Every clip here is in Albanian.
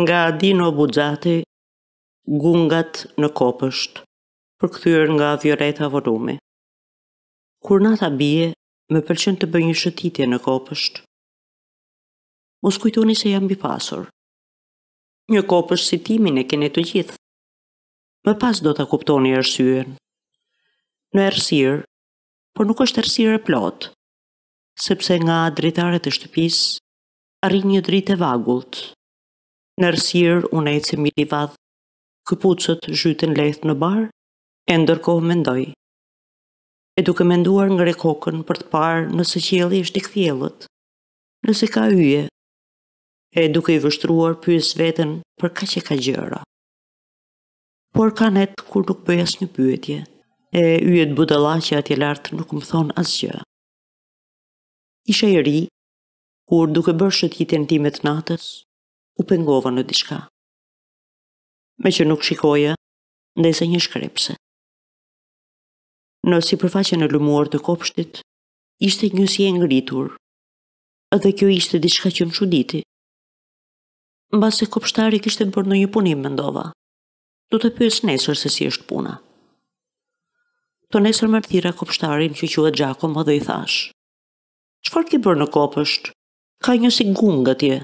nga Dino Buzati, Gungat në Kopësht, përkëthyrë nga Vjoreta vodume. Kur nata bie, me përqen të bëj një shëtitje në Kopësht. Mos kujtoni se jam bipasur. Një Kopësht si timin e kene të gjithë. Më pas do të kuptoni ersyën. Në ersirë, por nuk është ersirë e plotë, sepse nga dritarët e shtëpisë, arrin një dritë e nërësirë unë e cimi i vadhë. Këpucët zhytin lejtë në barë, e ndërkohë mendoj. E duke menduar në rekokën për të parë nëse qjeli është i këthjelët, nëse ka yje, e duke i vështruar pyës vetën për ka që ka gjëra. Por ka net kur nuk bëjas një pyetje, e yjet budela që atje lartë nuk më thonë asgjë. Isha i ri, kur duke bërë shëtjitin timet natës, u pengova në diçka. Me që nuk shikoja, ndese një shkrepse. Në si përfaqen e lëmuar të kopshtit, ishte një si e ngritur, edhe kjo ishte diçka që më shuditi. Në base kopshtari kishtë të bërë në një punim, mendova. Du të pyës nesër se si është puna. Të nesër më rëthira kopshtarin që që e Gjakom edhe i thash. Qëfar ki bërë në kopësht? Ka një si gungë atje,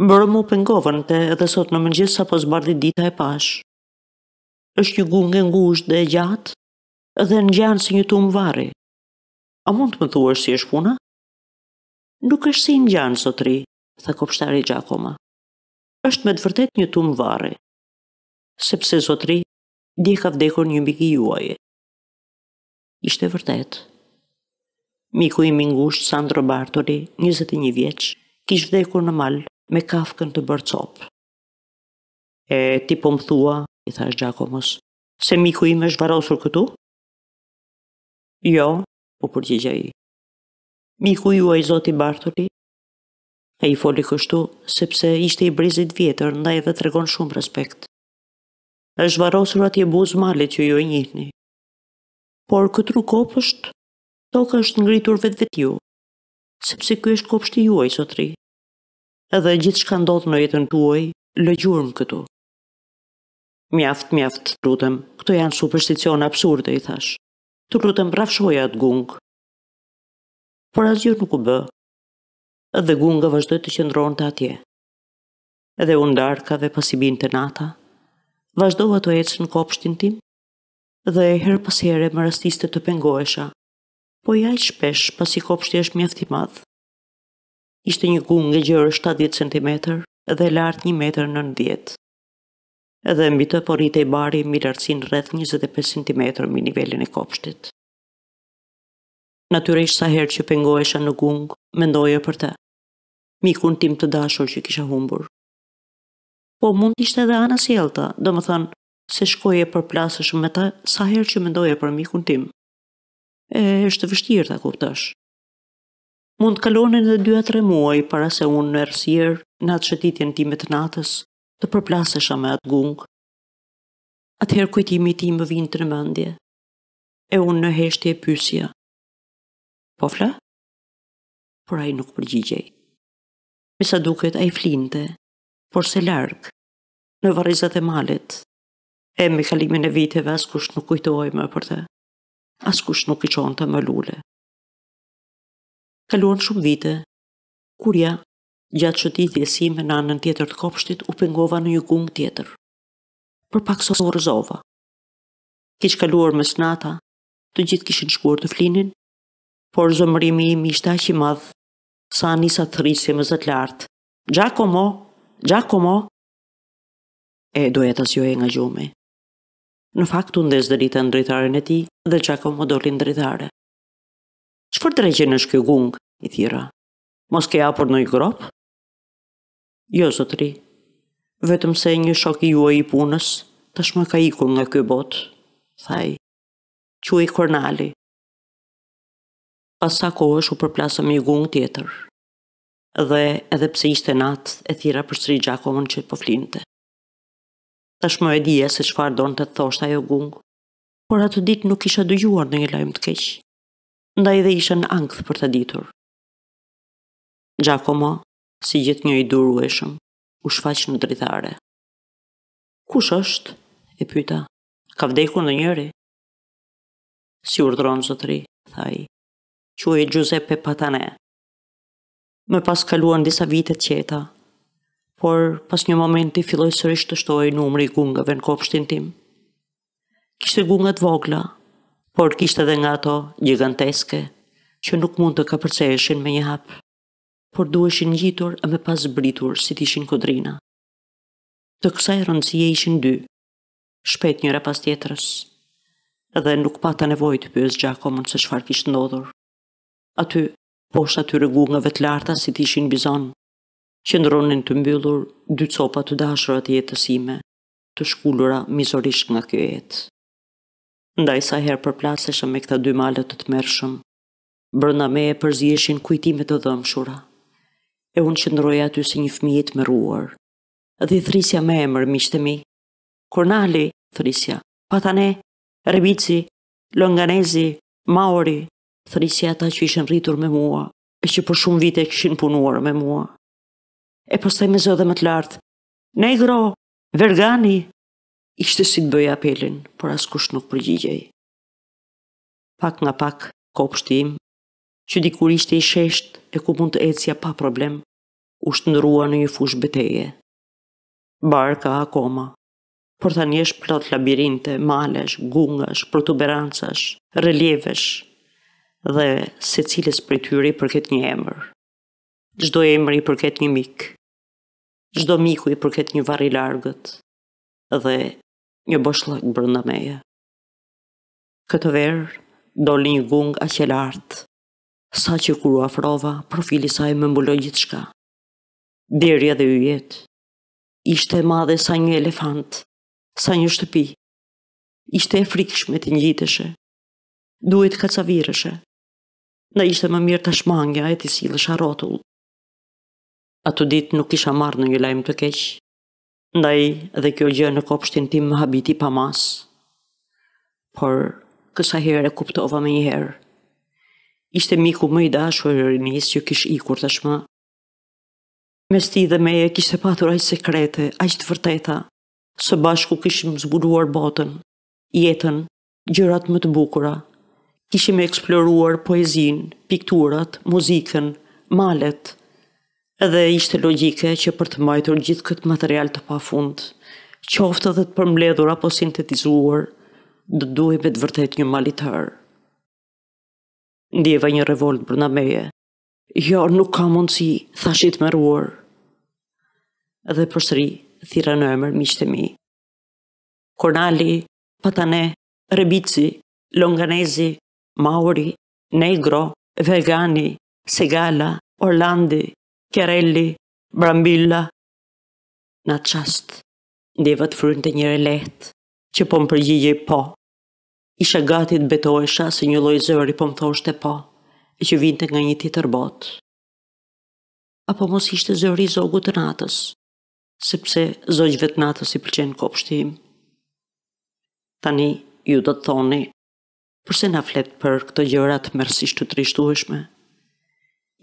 Mbërë mu pëngovën të edhe sot në mëngjes sa po zbardi dita e pash. Êshtë një gungë në ngusht dhe gjatë edhe në gjanë si një tumë vari. A mund të më thua është si është puna? Nuk është si në gjanë, sotri, thë kopshtari Gjakoma. Êshtë me të vërtet një tumë vari. Sepse, sotri, di ka vdekur një mbiki juaje. Ishte vërtet. Miku i mingusht, Sandro Bartoli, 21 vjeqë, kishë vdekur në malë me kafkën të bërë copë. E ti po më thua, i thash Gjakomos, se miku im me shvarosur këtu? Jo, po përgjigja i. Miku i zoti Bartoli, e i foli kështu, sepse ishte i brizit vjetër, nda e dhe të regon shumë respekt. E shvarosur atje buzë malit që ju e njihni. Por këtru kopësht, toka është ngritur vetë vetë ju, sepse kështë kopështi juaj, sotri edhe gjithë shka ndodhë në jetën tuaj, lëgjurëm këtu. Mjaft, mjaft, të lutëm, këto janë supersticion absurde, i thash. Të lutëm prafshoja atë gungë. Por asgjur nuk u bë, edhe gunga vazhdoj të qëndronë të atje. Edhe unë ka dhe pasibin të nata, vazhdova të ecë në kopshtin tim, dhe e herë pasere më rastiste të pengoesha, po ja i shpesh pasi kopshti është mjafti madhë ishte një gungë nga gjërë 70 cm dhe lartë 1,90 m 90 Dhe mbi të porit e bari mi lartësin rreth 25 cm mi nivelin e kopshtit. Natyresh sa herë që pengoesha në gungë, mendoje për te. Mikun tim të dashur që kisha humbur. Po mund ishte edhe Ana Sjelta, do më thanë se shkoje për plasësh me ta sa herë që mendoje për mikun tim. E, është vështirë, ta kuptash, mund të kalonin dhe 2-3 muaj para se unë në ersirë në atë shëtitjen ti me të natës, të përplasësha me atë gungë. Atëherë kujtimi ti më vinë të në mëndje, e unë në heshti e pysja. Po fla? Por a i nuk përgjigjej. Misa duket a i flinte, por se largë, në varizat e malit, e me kalimin e viteve as nuk kujtoj më për të, as nuk i qonë të më lule. Kaluan shumë vite, kurja, gjatë që ti dhjesime në anën tjetër të kopshtit, u pengova në një gungë tjetër. Për pak sotë vërëzova. Kishë kaluar me snata, të gjithë kishën shkuar të flinin, por zëmërimi imi ishte aq i madhë, sa anisa të thërisi më zëtë lartë. Gjako mo, gjako mo, e dojë të zjojë nga gjume. Në faktu ndezë dëritën dritarën e ti dhe gjako mo dolin dritarën. Qëfar dreqe në shkjo gungë? I thira. Mos ke apur në i gropë? Jo, sotri, Vetëm se një shok i juaj i punës, tashmë ka ikur nga kjo botë, thaj. Quaj Kornali. Pas sa kohë shu përplasëm i gungë tjetër. Dhe edhe pse ishte natë, e thira për sri Gjakovën që po flinte. Tashmë e dje se qëfar donë të thosht ajo gungë, por atë ditë nuk isha dëgjuar në një lajmë të keqë ndaj dhe ishen angth për të ditur. Gjakomo, si gjithë një i duru u shfaqë në dritare. Kush është? e pyta. Ka vdeku në njëri? Si urdron zotri, thaj. Qo e Gjuseppe Patane. Me pas kaluan disa vitet qeta, por pas një momenti filloj sërish të shtoj numri gungëve në kopshtin tim. Kishte gungët vogla, por kishtë edhe nga to gjiganteske, që nuk mund të kapërceshin me një hapë, por duheshin gjitur e me pas britur si tishin kodrina. Të kësaj rëndësie ishin dy, shpet njëra pas tjetërës, edhe nuk pata nevoj të pjës gjakomën se shfar kishtë ndodhur. Aty, poshtë aty rëgu nga vetë larta si tishin bizon, që ndronin të mbyllur dy copa të dashrat jetësime, të shkullura mizorisht nga kjo jetë i sa herë përplaseshëm me këta dy malet të të mërshëm. Brënda me e përzieshin kujtimet të dhëmshura, e unë qëndroj aty si një fmijet me ruar. Dhe thrisja me e mërë miqtemi. Kornali, thrisja, Patane, Rebici, Longanezi, Maori, thrisja ata që ishen rritur me mua, e që për shumë vite këshin punuar me mua. E përstaj me zë dhe më të lartë, Negro, Vergani, ishte si të bëj apelin, por as nuk përgjigjej. Pak nga pak, kopshti im, që dikur ishte i shesht e ku mund të ecja pa problem, u shtëndrua në një fush beteje. Barka akoma, por tani është plot labirinte, malesh, gungash, protuberancash, reljevesh, dhe se cilës për tyri përket një emër. Gjdo emër i përket një mikë. Gjdo miku i përket një varri largët dhe një boshlojnë brenda meje. Këtë verë, doli një gungë a qelartë, sa që kuru afrova, profili saj me mbuloj gjithë shka. Derja dhe ujetë, ishte e madhe sa një elefantë, sa një shtëpi, ishte e frikshme të ngjiteshe. duhet ka ca vireshe, në ishte më mirë të shmangja e të silë sharotullë. Ato ditë nuk isha marrë në një lajmë të keqë, ndaj dhe kjo gjë në kopshtin tim më habiti pa mas, por kësa herë e kuptova me njëherë. Ishte miku më i dashu e rinis që kish ikur të shma. Mes ti dhe meje kishte patur ajtë sekrete, ajtë vërteta, së bashku kishim zbuluar botën, jetën, gjërat më të bukura. Kishim eksploruar poezin, pikturat, muzikën, malet, dhe ishte logike që për të majtur gjithë këtë material të pa fund, qoftë dhe të përmledhur apo sintetizuar, dë duhe me të vërtet një malitar. Ndjeva një revolt në meje. Jo, nuk ka mundësi, thashit më ruar. Dhe përsëri, thira në emër miqtë mi. Kornali, Patane, Rebici, Longanezi, Mauri, Negro, Vegani, Segala, Orlandi, Kerelli, Brambilla. Në atë qast, ndjevët frynë të njëre lehtë, që po më përgjigje po. Isha gati të betoesha se një lojë zëri po më thoshte po, e që vinte nga një titër botë. Apo mos ishte zëri zogu të natës, sepse zogjve të natës i përqenë kopshtim. Tani, ju do të thoni, përse na fletë për këto gjërat mërësisht të trishtueshme?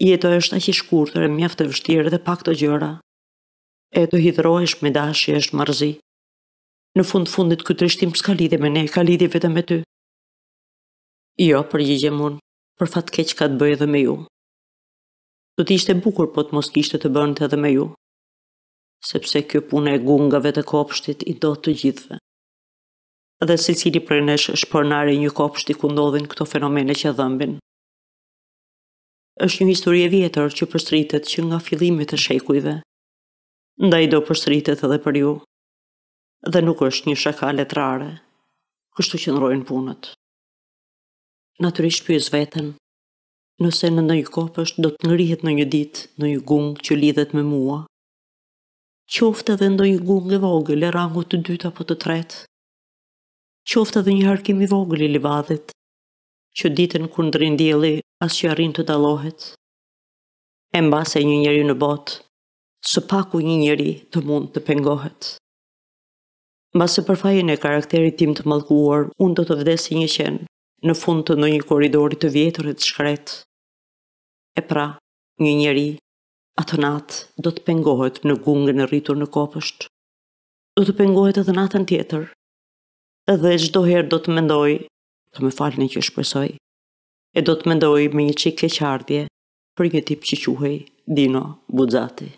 jeto është aq i shkurtër e mjaft e vështirë dhe pak të gjëra. E të hidhrohesh me dashje është marrëzi. Në fund fundit ky trishtim s'ka lidi me ne, ka lidhje vetëm me ty. Jo, përgjigjem mund, për fat keq ka të bëjë edhe me ju. Do të ishte bukur po të mos kishte të bënte edhe me ju. Sepse kjo punë e gungave të kopshtit i do të gjithve. Dhe se cili prej nesh është një kopshti ku ndodhin këto fenomene që dhëmbin është një histori e vjetër që përstritet që nga fillimet e shekujve. Nda i do përstritet edhe për ju. Dhe nuk është një shaka letrare. Kështu që nërojnë punët. Naturisht pjës vetën. Nëse në në një kopësht do të ngrihet në një ditë në një gungë që lidhet me mua. Qofte dhe ndo një gungë e vogële rangu të dytë apo të tretë. Qofte dhe një harkim i vogële i livadit që ditën kur ndrin dielli as që arrin të dalohet. E mba se një njëri në botë, së paku një njëri të mund të pengohet. Mba se përfajin e karakterit tim të malkuar, unë do të vdesi një qenë në fund të në një koridorit të vjetër e të shkret. E pra, një njëri, atë natë do të pengohet në gungë në rritur në kopësht. Do të pengohet edhe natën tjetër, edhe herë do të mendoj të me falin e që shpresoj. E do të mendoj me një qike qardje për një tip që quhej Dino Budzati.